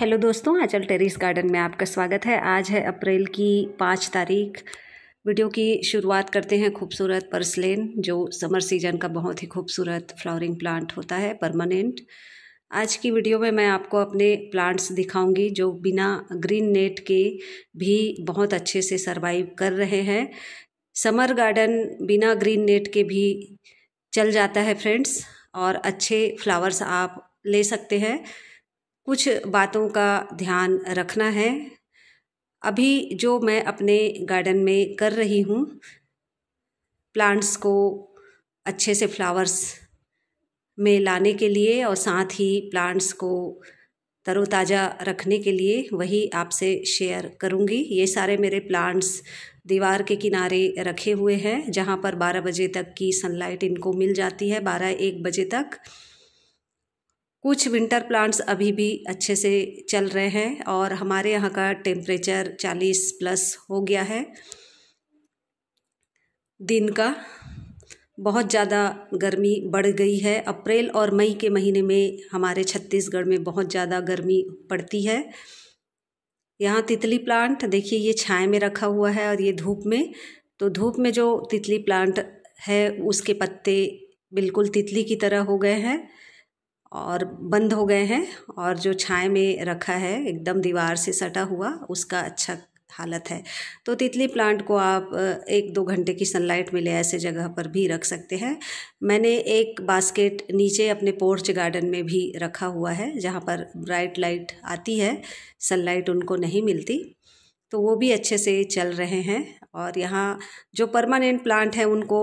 hello दोस्तों आचल terrace garden में आपका स्वागत है आज है अप्रैल की पाँच तारीख वीडियो की शुरुआत करते हैं खूबसूरत पर्सलेन जो समर सीजन का बहुत ही खूबसूरत फ्लावरिंग प्लांट होता है परमानेंट आज की वीडियो में मैं आपको अपने प्लांट्स दिखाऊंगी जो बिना ग्रीन नेट के भी बहुत अच्छे से सरवाइव कर रहे हैं समर गार्डन बिना ग्रीन नेट के भी चल जाता है फ्रेंड्स और अच्छे फ्लावर्स आप ले सकते हैं कुछ बातों का ध्यान रखना है अभी जो मैं अपने गार्डन में कर रही हूँ प्लांट्स को अच्छे से फ्लावर्स में लाने के लिए और साथ ही प्लांट्स को तरोताज़ा रखने के लिए वही आपसे शेयर करूँगी ये सारे मेरे प्लांट्स दीवार के किनारे रखे हुए हैं जहाँ पर 12 बजे तक की सनलाइट इनको मिल जाती है 12 एक बजे तक कुछ विंटर प्लांट्स अभी भी अच्छे से चल रहे हैं और हमारे यहाँ का टेम्परेचर 40 प्लस हो गया है दिन का बहुत ज़्यादा गर्मी बढ़ गई है अप्रैल और मई के महीने में हमारे छत्तीसगढ़ में बहुत ज़्यादा गर्मी पड़ती है यहाँ तितली प्लांट देखिए ये छाए में रखा हुआ है और ये धूप में तो धूप में जो तितली प्लांट है उसके पत्ते बिल्कुल तितली की तरह हो गए हैं और बंद हो गए हैं और जो छाए में रखा है एकदम दीवार से सटा हुआ उसका अच्छा हालत है तो तितली प्लांट को आप एक दो घंटे की सनलाइट मिले ऐसे जगह पर भी रख सकते हैं मैंने एक बास्केट नीचे अपने पोर्च गार्डन में भी रखा हुआ है जहाँ पर ब्राइट लाइट आती है सनलाइट उनको नहीं मिलती तो वो भी अच्छे से चल रहे हैं और यहाँ जो परमानेंट प्लांट हैं उनको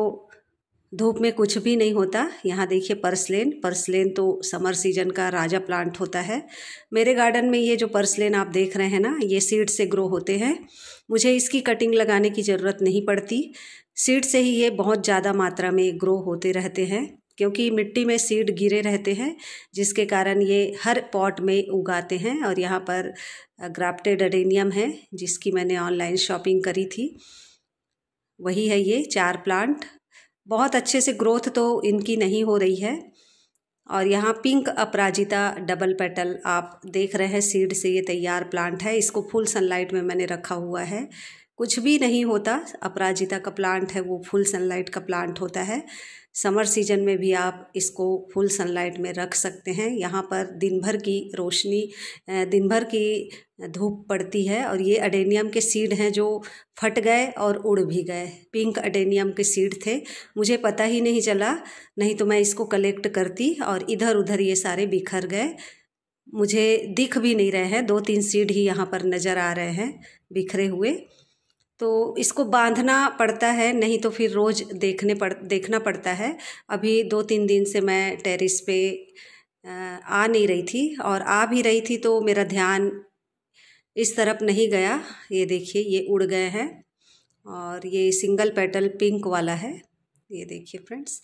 धूप में कुछ भी नहीं होता यहाँ देखिए पर्सलेन पर्सलेन तो समर सीजन का राजा प्लांट होता है मेरे गार्डन में ये जो पर्सलेन आप देख रहे हैं ना ये सीड से ग्रो होते हैं मुझे इसकी कटिंग लगाने की ज़रूरत नहीं पड़ती सीड से ही ये बहुत ज़्यादा मात्रा में ग्रो होते रहते हैं क्योंकि मिट्टी में सीड गिरे रहते हैं जिसके कारण ये हर पॉट में उगाते हैं और यहाँ पर ग्राफ्टेड अडेनियम है जिसकी मैंने ऑनलाइन शॉपिंग करी थी वही है ये चार प्लांट बहुत अच्छे से ग्रोथ तो इनकी नहीं हो रही है और यहाँ पिंक अपराजिता डबल पेटल आप देख रहे हैं सीड से ये तैयार प्लांट है इसको फुल सनलाइट में मैंने रखा हुआ है कुछ भी नहीं होता अपराजिता का प्लांट है वो फुल सनलाइट का प्लांट होता है समर सीजन में भी आप इसको फुल सनलाइट में रख सकते हैं यहाँ पर दिन भर की रोशनी दिन भर की धूप पड़ती है और ये अडेनियम के सीड हैं जो फट गए और उड़ भी गए पिंक अडेनियम के सीड थे मुझे पता ही नहीं चला नहीं तो मैं इसको कलेक्ट करती और इधर उधर ये सारे बिखर गए मुझे दिख भी नहीं रहे हैं दो तीन सीड ही यहाँ पर नज़र आ रहे हैं बिखरे हुए तो इसको बांधना पड़ता है नहीं तो फिर रोज़ देखने पड़ देखना पड़ता है अभी दो तीन दिन से मैं टेरिस पे आ नहीं रही थी और आ भी रही थी तो मेरा ध्यान इस तरफ नहीं गया ये देखिए ये उड़ गए हैं और ये सिंगल पेटल पिंक वाला है ये देखिए फ्रेंड्स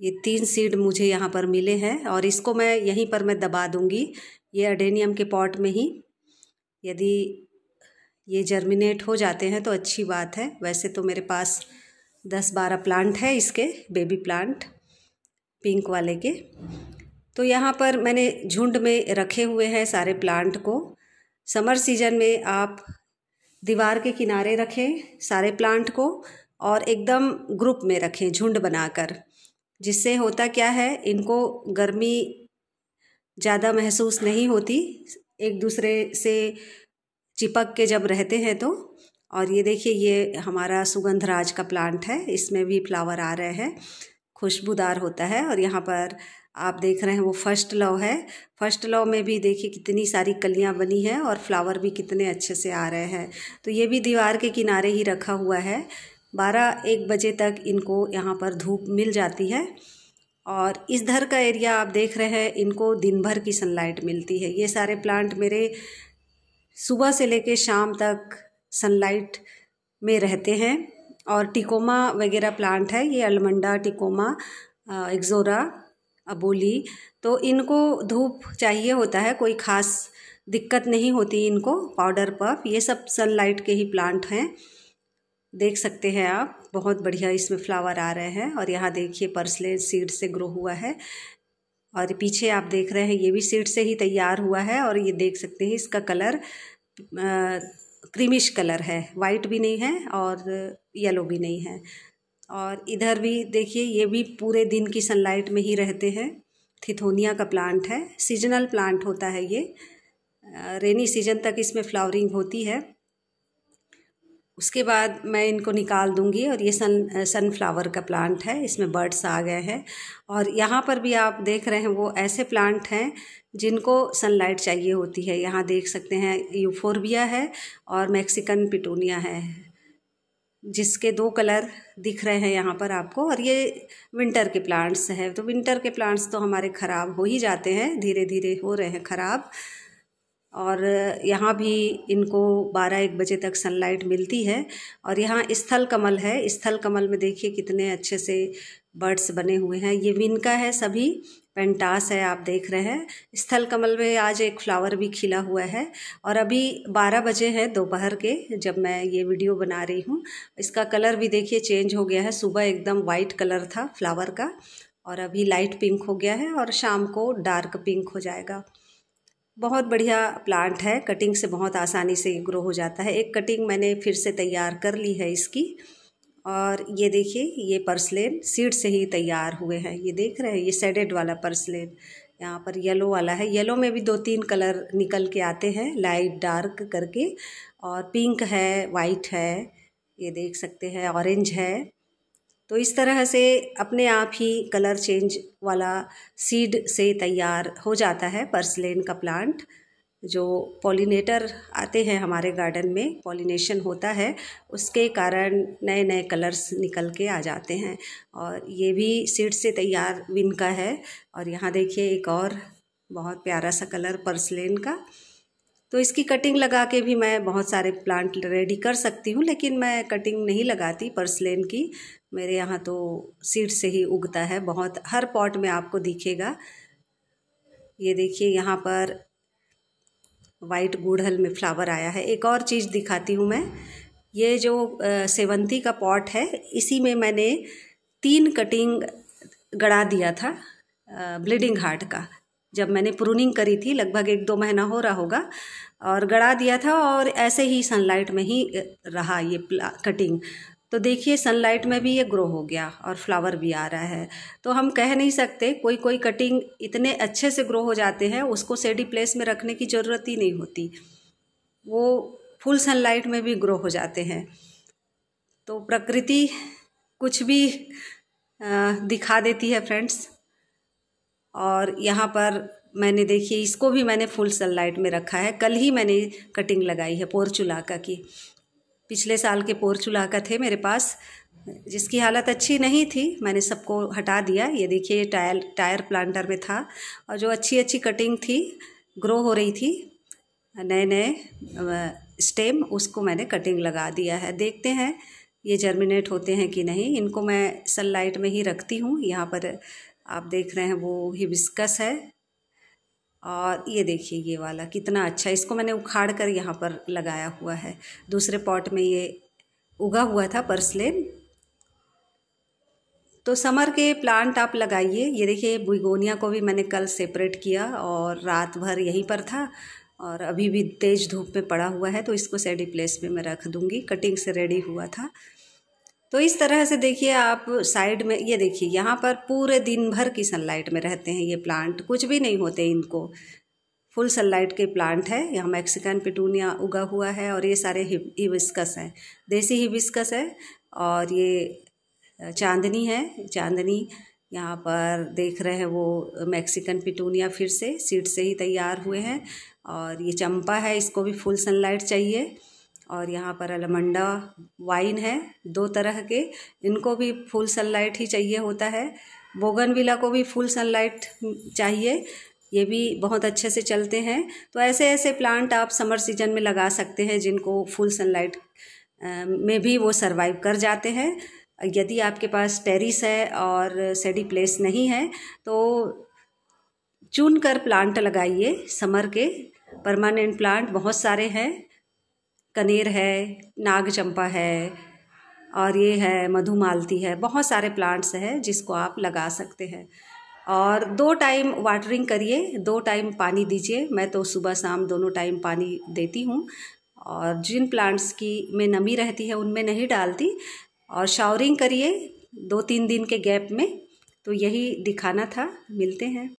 ये तीन सीड मुझे यहाँ पर मिले हैं और इसको मैं यहीं पर मैं दबा दूँगी ये अडेनियम के पॉट में ही यदि ये जर्मिनेट हो जाते हैं तो अच्छी बात है वैसे तो मेरे पास दस बारह प्लांट है इसके बेबी प्लांट पिंक वाले के तो यहाँ पर मैंने झुंड में रखे हुए हैं सारे प्लांट को समर सीजन में आप दीवार के किनारे रखें सारे प्लांट को और एकदम ग्रुप में रखें झुंड बनाकर जिससे होता क्या है इनको गर्मी ज़्यादा महसूस नहीं होती एक दूसरे से चिपक के जब रहते हैं तो और ये देखिए ये हमारा सुगंधराज का प्लांट है इसमें भी फ्लावर आ रहे हैं खुशबूदार होता है और यहाँ पर आप देख रहे हैं वो फर्स्ट लव है फर्स्ट लव में भी देखिए कितनी सारी कलियाँ बनी हैं और फ्लावर भी कितने अच्छे से आ रहे हैं तो ये भी दीवार के किनारे ही रखा हुआ है बारह एक बजे तक इनको यहाँ पर धूप मिल जाती है और इस धर का एरिया आप देख रहे हैं इनको दिन भर की सनलाइट मिलती है ये सारे प्लांट मेरे सुबह से लेकर शाम तक सनलाइट में रहते हैं और टिकोमा वगैरह प्लांट है ये अलमंडा टिकोमा एक्जोरा अबोली तो इनको धूप चाहिए होता है कोई ख़ास दिक्कत नहीं होती इनको पाउडर पफ ये सब सनलाइट के ही प्लांट हैं देख सकते हैं आप बहुत बढ़िया इसमें फ्लावर आ रहे हैं और यहाँ देखिए पर्सले सीड से ग्रो हुआ है और पीछे आप देख रहे हैं ये भी सीड से ही तैयार हुआ है और ये देख सकते हैं इसका कलर क्रीमिश कलर है वाइट भी नहीं है और येलो भी नहीं है और इधर भी देखिए ये भी पूरे दिन की सनलाइट में ही रहते हैं थिथोनिया का प्लांट है सीजनल प्लांट होता है ये रेनी सीजन तक इसमें फ्लावरिंग होती है उसके बाद मैं इनको निकाल दूंगी और ये सन सनफ्लावर का प्लांट है इसमें बर्ड्स आ गए हैं और यहाँ पर भी आप देख रहे हैं वो ऐसे प्लांट हैं जिनको सनलाइट चाहिए होती है यहाँ देख सकते हैं यूफोरबिया है और मैक्सिकन पिटोनिया है जिसके दो कलर दिख रहे हैं यहाँ पर आपको और ये विंटर के प्लांट्स हैं तो विंटर के प्लांट्स तो हमारे ख़राब हो ही जाते हैं धीरे धीरे हो रहे हैं ख़राब और यहाँ भी इनको बारह एक बजे तक सनलाइट मिलती है और यहाँ स्थल कमल है स्थल कमल में देखिए कितने अच्छे से बर्ड्स बने हुए हैं ये विनका है सभी पेंटास है आप देख रहे हैं स्थल कमल में आज एक फ्लावर भी खिला हुआ है और अभी 12 बजे हैं दोपहर के जब मैं ये वीडियो बना रही हूँ इसका कलर भी देखिए चेंज हो गया है सुबह एकदम वाइट कलर था फ्लावर का और अभी लाइट पिंक हो गया है और शाम को डार्क पिंक हो जाएगा बहुत बढ़िया प्लांट है कटिंग से बहुत आसानी से ग्रो हो जाता है एक कटिंग मैंने फिर से तैयार कर ली है इसकी और ये देखिए ये पर्सलेन सीड से ही तैयार हुए हैं ये देख रहे हैं ये सेडेड वाला पर्सलेन यहाँ पर येलो वाला है येलो में भी दो तीन कलर निकल के आते हैं लाइट डार्क करके और पिंक है वाइट है ये देख सकते हैं ऑरेंज है तो इस तरह से अपने आप ही कलर चेंज वाला सीड से तैयार हो जाता है पर्सलेन का प्लांट जो पॉलिनेटर आते हैं हमारे गार्डन में पॉलिनेशन होता है उसके कारण नए नए कलर्स निकल के आ जाते हैं और ये भी सीड से तैयार विन का है और यहाँ देखिए एक और बहुत प्यारा सा कलर पर्सलेन का तो इसकी कटिंग लगा के भी मैं बहुत सारे प्लांट रेडी कर सकती हूँ लेकिन मैं कटिंग नहीं लगाती पर्सलेन की मेरे यहाँ तो सीड से ही उगता है बहुत हर पॉट में आपको दिखेगा ये देखिए यहाँ पर वाइट गुड़हल में फ्लावर आया है एक और चीज़ दिखाती हूँ मैं ये जो सेवंती का पॉट है इसी में मैंने तीन कटिंग गड़ा दिया था ब्लीडिंग हार्ट का जब मैंने प्रूनिंग करी थी लगभग एक दो महीना हो रहा होगा और गड़ा दिया था और ऐसे ही सनलाइट में ही रहा ये कटिंग तो देखिए सनलाइट में भी ये ग्रो हो गया और फ्लावर भी आ रहा है तो हम कह नहीं सकते कोई कोई कटिंग इतने अच्छे से ग्रो हो जाते हैं उसको सेडी प्लेस में रखने की ज़रूरत ही नहीं होती वो फुल सनलाइट में भी ग्रो हो जाते हैं तो प्रकृति कुछ भी दिखा देती है फ्रेंड्स और यहाँ पर मैंने देखिए इसको भी मैंने फुल सनलाइट में रखा है कल ही मैंने कटिंग लगाई है पोरचुलाका की पिछले साल के पोरचुलाका थे मेरे पास जिसकी हालत अच्छी नहीं थी मैंने सबको हटा दिया ये देखिए ये टायर टायर प्लांटर में था और जो अच्छी अच्छी कटिंग थी ग्रो हो रही थी नए नए स्टेम उसको मैंने कटिंग लगा दिया है देखते हैं ये जर्मिनेट होते हैं कि नहीं इनको मैं सनलाइट में ही रखती हूँ यहाँ पर आप देख रहे हैं वो हिबिस्कस है और ये देखिए ये वाला कितना अच्छा इसको मैंने उखाड़ कर यहाँ पर लगाया हुआ है दूसरे पॉट में ये उगा हुआ था पर्सलेन तो समर के प्लांट आप लगाइए ये देखिए बुगोनिया को भी मैंने कल सेपरेट किया और रात भर यहीं पर था और अभी भी तेज़ धूप में पड़ा हुआ है तो इसको सैडी प्लेस में मैं रख दूँगी कटिंग से रेडी हुआ था तो इस तरह से देखिए आप साइड में ये देखिए यहाँ पर पूरे दिन भर की सनलाइट में रहते हैं ये प्लांट कुछ भी नहीं होते इनको फुल सनलाइट के प्लांट है यहाँ मैक्सिकन पिटूनिया उगा हुआ है और ये सारे हिबिस्कस हैं देसी हिबिस्कस है और ये चांदनी है चांदनी यहाँ पर देख रहे हैं वो मैक्सिकन पिटूनिया फिर से सीड से ही तैयार हुए हैं और ये चंपा है इसको भी फुल सनलाइट चाहिए और यहाँ पर अलमंडा वाइन है दो तरह के इनको भी फुल सनलाइट ही चाहिए होता है बोगनविला को भी फुल सनलाइट चाहिए ये भी बहुत अच्छे से चलते हैं तो ऐसे ऐसे प्लांट आप समर सीजन में लगा सकते हैं जिनको फुल सनलाइट में भी वो सर्वाइव कर जाते हैं यदि आपके पास टेरिस है और सेडी प्लेस नहीं है तो चुन कर प्लांट लगाइए समर के परमानेंट प्लांट बहुत सारे हैं कनेर है नाग चंपा है और ये है मधुमालती है बहुत सारे प्लांट्स हैं जिसको आप लगा सकते हैं और दो टाइम वाटरिंग करिए दो टाइम पानी दीजिए मैं तो सुबह शाम दोनों टाइम पानी देती हूँ और जिन प्लांट्स की में नमी रहती है उनमें नहीं डालती और शावरिंग करिए दो तीन दिन के गैप में तो यही दिखाना था मिलते हैं